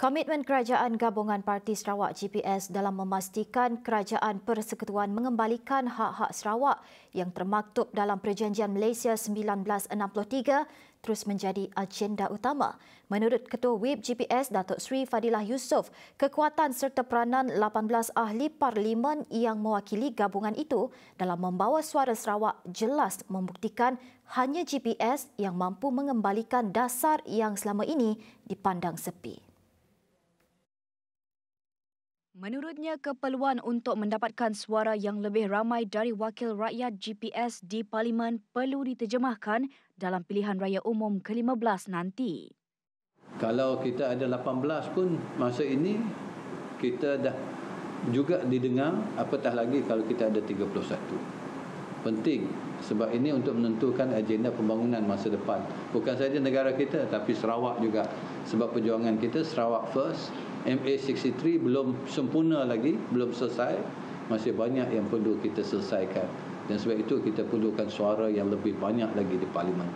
Komitmen Kerajaan Gabungan Parti Sarawak GPS dalam memastikan Kerajaan Persekutuan mengembalikan hak-hak Sarawak yang termaktub dalam Perjanjian Malaysia 1963 terus menjadi agenda utama. Menurut Ketua WIB GPS Datuk Sri Fadilah Yusof, kekuatan serta peranan 18 ahli parlimen yang mewakili gabungan itu dalam membawa suara Sarawak jelas membuktikan hanya GPS yang mampu mengembalikan dasar yang selama ini dipandang sepi. Menurutnya, keperluan untuk mendapatkan suara yang lebih ramai dari wakil rakyat GPS di Parlimen perlu diterjemahkan dalam pilihan raya umum ke-15 nanti. Kalau kita ada 18 pun masa ini kita dah juga didengar apatah lagi kalau kita ada 31. Penting sebab ini untuk menentukan agenda pembangunan masa depan. Bukan saja negara kita tapi Sarawak juga. Sebab perjuangan kita Sarawak first, MA63 belum sempurna lagi, belum selesai. Masih banyak yang perlu kita selesaikan. Dan sebab itu kita perlukan suara yang lebih banyak lagi di parlimen.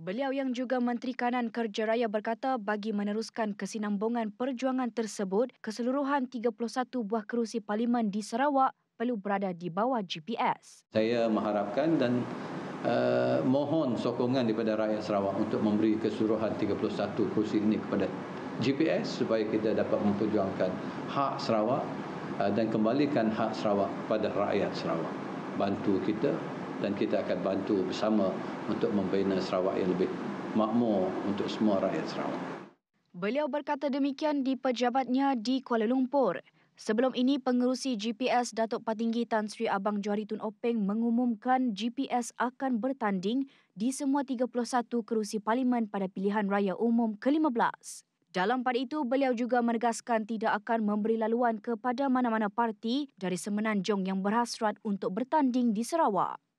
Beliau yang juga Menteri Kanan Kerja Raya berkata bagi meneruskan kesinambungan perjuangan tersebut, keseluruhan 31 buah kerusi parlimen di Sarawak perlu berada di bawah GPS. Saya mengharapkan dan uh, mohon sokongan daripada rakyat Sarawak untuk memberi keseluruhan 31 kerusi ini kepada GPS supaya kita dapat memperjuangkan hak Sarawak uh, dan kembalikan hak Sarawak kepada rakyat Sarawak. Bantu kita dan kita akan bantu bersama untuk membina Sarawak yang lebih makmur untuk semua rakyat Sarawak. Beliau berkata demikian di pejabatnya di Kuala Lumpur. Sebelum ini, pengerusi GPS Datuk Patinggi Tan Sri Abang Johari Tun Openg mengumumkan GPS akan bertanding di semua 31 kerusi parlimen pada pilihan raya umum ke-15. Dalam pada itu, beliau juga menegaskan tidak akan memberi laluan kepada mana-mana parti dari Semenanjung yang berhasrat untuk bertanding di Sarawak.